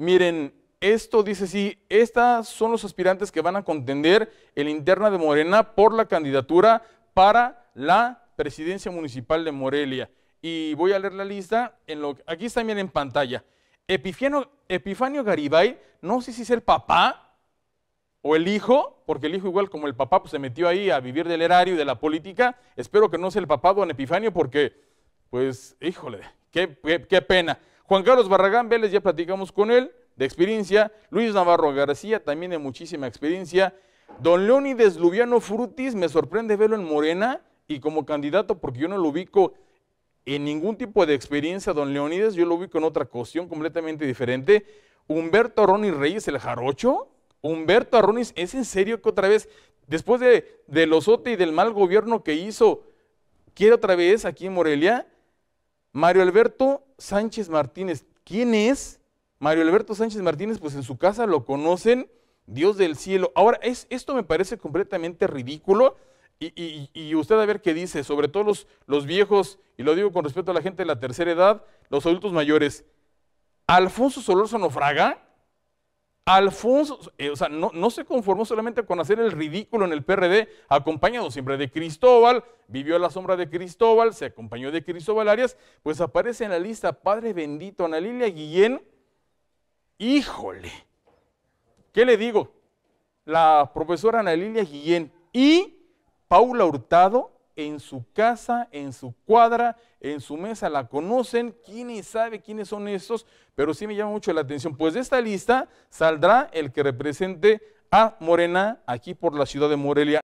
miren, esto dice sí, estas son los aspirantes que van a contender el interna de Morena por la candidatura para la presidencia municipal de Morelia. Y voy a leer la lista, en lo, aquí está bien en pantalla. Epifanio Garibay, no sé si es el papá o el hijo, porque el hijo igual como el papá pues, se metió ahí a vivir del erario y de la política. Espero que no sea el papá don Epifanio porque, pues, híjole, qué, qué pena. Juan Carlos Barragán Vélez, ya platicamos con él, de experiencia. Luis Navarro García, también de muchísima experiencia. Don Leónides Lubiano Frutis, me sorprende verlo en Morena y como candidato porque yo no lo ubico en ningún tipo de experiencia, don Leónides, yo lo ubico en otra cuestión completamente diferente. Humberto Arronis Reyes, el jarocho. Humberto Arronis, ¿es en serio que otra vez, después de, del osote y del mal gobierno que hizo, quiere otra vez aquí en Morelia? Mario Alberto Sánchez Martínez. ¿Quién es? Mario Alberto Sánchez Martínez, pues en su casa lo conocen, Dios del cielo. Ahora, es, esto me parece completamente ridículo. Y, usted a ver qué dice, sobre todo los, los viejos, y lo digo con respeto a la gente de la tercera edad, los adultos mayores. Alfonso Solórzano Fraga Alfonso, eh, o sea, no, no, se conformó solamente con hacer el ridículo en el PRD, acompañado siempre de Cristóbal, vivió a la sombra de Cristóbal, se acompañó de Cristóbal Arias, pues aparece en la lista Padre Bendito Ana Guillén. Híjole, ¿qué le digo? La profesora Ana Guillén y Paula Hurtado en su casa, en su cuadra, en su mesa, la conocen, quién sabe quiénes son estos, pero sí me llama mucho la atención, pues de esta lista saldrá el que represente a Morena aquí por la ciudad de Morelia.